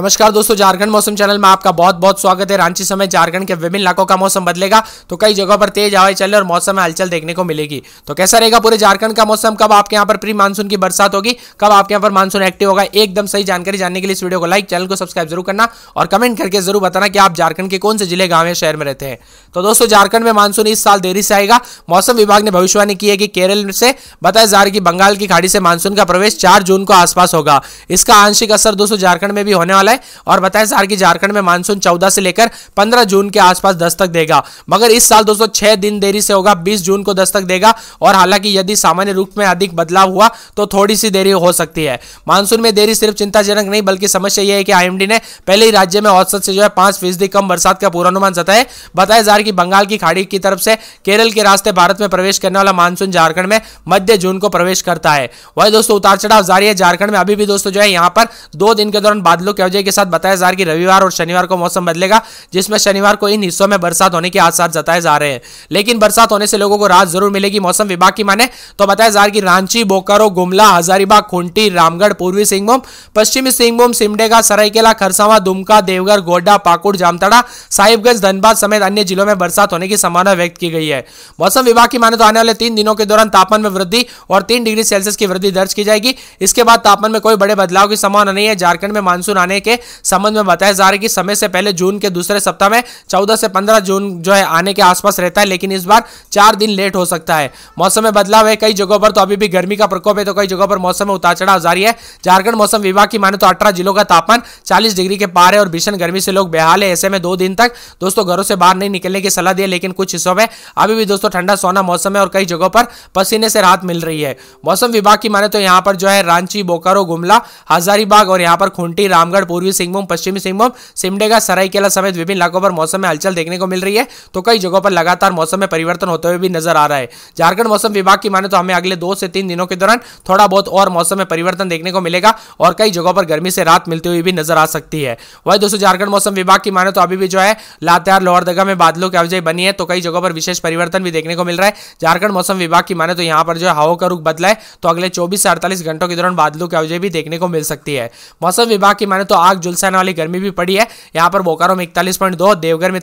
नमस्कार दोस्तों झारखंड मौसम चैनल में आपका बहुत बहुत स्वागत है रांची समय झारखंड के विभिन्न इलाकों का मौसम बदलेगा तो कई जगहों पर तेज हवाएं चलने और मौसम में हलचल देखने को मिलेगी तो कैसा रहेगा पूरे झारखंड का मौसम कब आपके यहाँ पर प्री मानसून की बरसात होगी कब आपके यहाँ पर मानसून एक्टिव होगा एकदम सही जानकारी जानने के लिए इस वीडियो को लाइक चैनल को सब्सक्राइब जरूर करना और कमेंट करके जरूर बताना कि आप झारखंड के कौन से जिले गाँव या शहर में रहते हैं तो दोस्तों झारखंड में मानसून इस साल देरी से आएगा मौसम विभाग ने भविष्यवाणी की है कि केरल से बताया जा रहा है कि बंगाल की खाड़ी से मानसून का प्रवेश चार जून को आसपास होगा इसका आंशिक असर दोस्तों दोस्तों झारखंड में भी होने वाला है और बताया सार की झारखंड में मानसून चौदह से लेकर पंद्रह जून के आसपास दस्तक देगा मगर इस साल दोस्तों छह दिन देरी से होगा बीस जून को दस्तक देगा और हालांकि यदि सामान्य रूप में अधिक बदलाव हुआ तो थोड़ी सी देरी हो सकती है मानसून में देरी सिर्फ चिंताजनक नहीं बल्कि समस्या यह है कि आईएमडी ने पहले ही राज्य में औसत से जो है पांच फीसदी कम बरसात का पूर्वानुमान जताया बताया जा रहा है कि बंगाल की खाड़ी की तरफ से केरल के रास्ते भारत में प्रवेश करने वाला मानसून झारखंड में मध्य जून को प्रवेश करता है वही दोस्तों उतार चढ़ाव जारी है झारखंड में अभी भी दोस्तों जो है यहाँ पर दो दिन के दौरान बादलों की वजह के साथ बताया जा रहा है कि रविवार और शनिवार को मौसम बदलेगा जिसमें शनिवार को इन हिस्सों में बरसात होने के आसार जताए जा रहे हैं लेकिन बरसात होने से लोगों को राहत जरूर मिलेगी मौसम विभाग की माने तो बताया जा रहा है कि रांची बोकारो गुमला हजारीबाग खूंटी रामगढ़ पूर्वी सिंहभूम पश्चिमी सिंहभूम सिमडेगा सरायकेला खरसावा दुमका देवघर गोड्डा पाकुड़ जामताड़ा साहिबगंज धनबाद समेत अन्य जिलों में बरसात होने की संभावना व्यक्त की गई है मौसम विभाग की माने तो आने वाले तीन दिनों के दौरान तापमान में वृद्धि और तीन डिग्री सेल्सियस की वृद्धि दर्ज की जाएगी इसके बाद तापमान में कोई बड़े बदलाव की संभावना नहीं है झारखंड में मानसून आने के संबंध में बताया जा रहा है कि समय से पहले जून के दूसरे सप्ताह में चौदह से पंद्रह जून जो है आने के आसपास रहता है लेकिन इस बार चार दिन लेट हो सकता है मौसम में बदलाव है कई जगहों पर तो अभी भी गर्मी का प्रकोप है तो कई जगहों पर मौसम में उतार चढ़ाव जारी है झारखंड मौसम विभाग की माने तो अठारह जिलों का तापमान चालीस डिग्री के पार है और भीषण गर्मी से लोग बेहाल है ऐसे में दो दिन तक दोस्तों घरों से बाहर नहीं निकलने की सलाह दी है लेकिन कुछ हिस्सों में अभी भी दोस्तों ठंडा सोना मौसम है और कई जगहों पर पसीने से राहत मिल रही है मौसम विभाग की माने तो यहाँ पर जो है रांची बोकारो गुमला हजारीबाग और यहाँ यहाँ पर खूंटी रामगढ़ पूर्वी सिंहभूम पश्चिमी सिंहभूम सिमडेगा सरायकेला समेत विभिन्न इलाकों पर मौसम में हलचल देखने को मिल रही है तो कई जगहों पर लगातार मौसम में परिवर्तन होते हुए भी नजर आ रहा है झारखंड मौसम विभाग की माने तो हमें अगले दो से तीन दिनों के दौरान थोड़ा बहुत और मौसम में परिवर्तन देखने को मिलेगा और कई जगहों पर गर्मी से रात मिलती हुई भी नजर आ सकती है वही दोस्तों झारखंड मौसम विभाग की माने तो अभी भी जो है लातेहार लोहरदगा में बादलों की अवजय बनी है तो कई जगहों पर विशेष परिवर्तन भी देखने को मिल रहा है झारखंड मौसम विभाग की माने तो यहाँ पर जो है हवा का रुख बदला है तो अगले चौबीस से अड़तालीस घंटों के दौरान बादलों की अवजय भी देखने को मिल सकती है मौसम विभाग की माने तो आग झुलसाने वाली गर्मी भी पड़ी है यहाँ पर बोकारो में इकतालीस देवघर में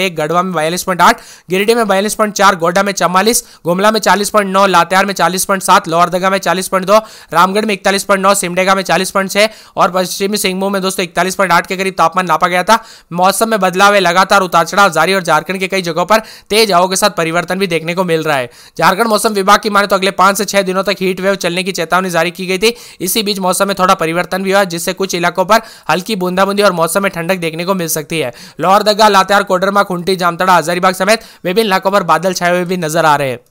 एक गढ़वा में बयालीस गिरिडीह में बयालीस गोड्डा में चवालीस गुमला में चालीस लातेहार में चालीस लोहरदगा में चालीस रामगढ़ में इकतालीस सिमडेगा में चालीस और पश्चिमी सिंहभूम में दोस्तों इकतालीस के करीब तापमान नापा गया था मौसम में बदलाव है लगातार उतार चढ़ाव जारी और झारखंड के कई जगहों पर तेज हवाओं के साथ परिवर्तन भी देखने को मिल रहा है झारखंड मौसम विभाग की माने तो अगले पांच से छह दिनों तक हीट वेव चलने की चेतावनी जारी की गई थी इसी बीच मौसम में थोड़ा परिवर्तन भी हुआ जिससे कुछ इलाकों पर हल्की बूंदाबूंदी और मौसम में ठंडक देखने को मिल सकती है लोहरदगा लातेहार कोडरमा खुंटी जामतड़ा हजारीबाग समेत विभिन्न इलाकों पर बादल छाए हुए भी नजर आ रहे हैं